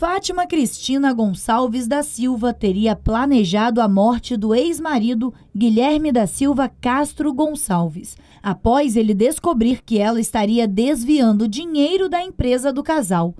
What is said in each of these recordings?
Fátima Cristina Gonçalves da Silva teria planejado a morte do ex-marido Guilherme da Silva Castro Gonçalves, após ele descobrir que ela estaria desviando dinheiro da empresa do casal.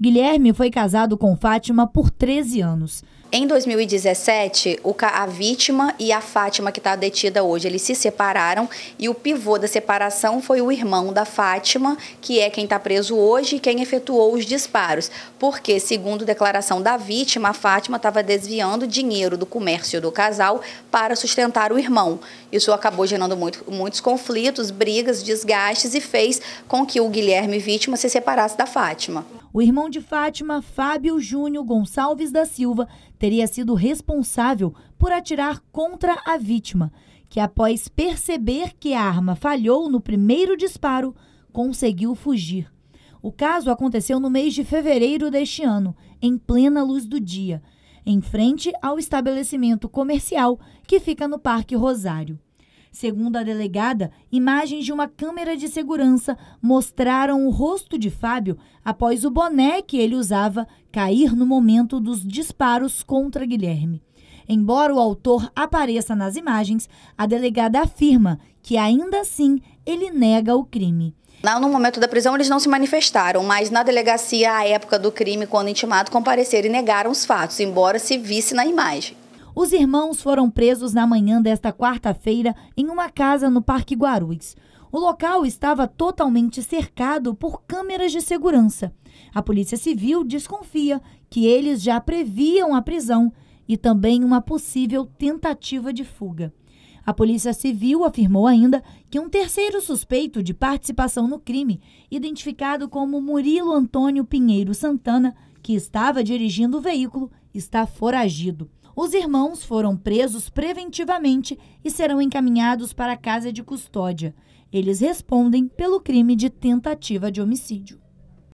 Guilherme foi casado com Fátima por 13 anos. Em 2017, a vítima e a Fátima, que está detida hoje, eles se separaram e o pivô da separação foi o irmão da Fátima, que é quem está preso hoje e quem efetuou os disparos. Porque, segundo declaração da vítima, a Fátima estava desviando dinheiro do comércio do casal para sustentar o irmão. Isso acabou gerando muito, muitos conflitos, brigas, desgastes e fez com que o Guilherme, vítima, se separasse da Fátima. O irmão de Fátima, Fábio Júnior Gonçalves da Silva, teria sido responsável por atirar contra a vítima, que após perceber que a arma falhou no primeiro disparo, conseguiu fugir. O caso aconteceu no mês de fevereiro deste ano, em plena luz do dia, em frente ao estabelecimento comercial que fica no Parque Rosário. Segundo a delegada, imagens de uma câmera de segurança mostraram o rosto de Fábio após o boné que ele usava cair no momento dos disparos contra Guilherme. Embora o autor apareça nas imagens, a delegada afirma que ainda assim ele nega o crime. Lá no momento da prisão eles não se manifestaram, mas na delegacia, à época do crime, quando intimado, compareceram e negaram os fatos, embora se visse na imagem. Os irmãos foram presos na manhã desta quarta-feira em uma casa no Parque Guarulhos. O local estava totalmente cercado por câmeras de segurança. A Polícia Civil desconfia que eles já previam a prisão e também uma possível tentativa de fuga. A Polícia Civil afirmou ainda que um terceiro suspeito de participação no crime, identificado como Murilo Antônio Pinheiro Santana, que estava dirigindo o veículo, está foragido. Os irmãos foram presos preventivamente e serão encaminhados para a casa de custódia. Eles respondem pelo crime de tentativa de homicídio.